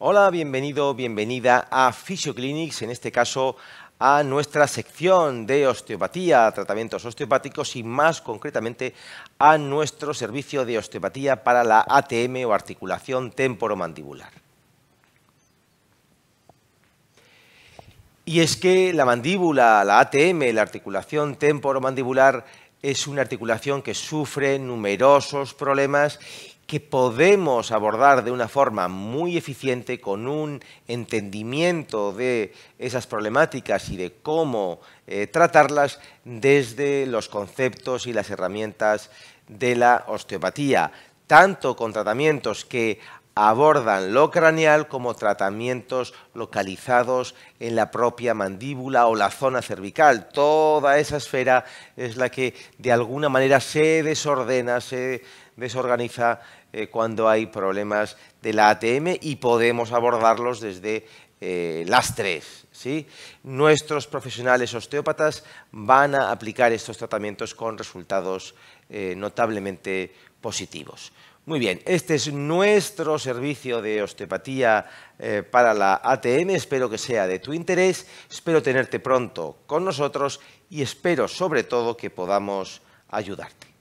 Hola, bienvenido, bienvenida a Physioclinics, en este caso a nuestra sección de osteopatía, tratamientos osteopáticos y más concretamente a nuestro servicio de osteopatía para la ATM o articulación temporomandibular. Y es que la mandíbula, la ATM, la articulación temporomandibular, es una articulación que sufre numerosos problemas que podemos abordar de una forma muy eficiente con un entendimiento de esas problemáticas y de cómo eh, tratarlas desde los conceptos y las herramientas de la osteopatía, tanto con tratamientos que abordan lo craneal como tratamientos localizados en la propia mandíbula o la zona cervical. Toda esa esfera es la que de alguna manera se desordena, se desorganiza eh, cuando hay problemas de la ATM y podemos abordarlos desde eh, las tres. ¿sí? Nuestros profesionales osteópatas van a aplicar estos tratamientos con resultados eh, notablemente positivos. Muy bien, este es nuestro servicio de osteopatía eh, para la ATM. Espero que sea de tu interés, espero tenerte pronto con nosotros y espero sobre todo que podamos ayudarte.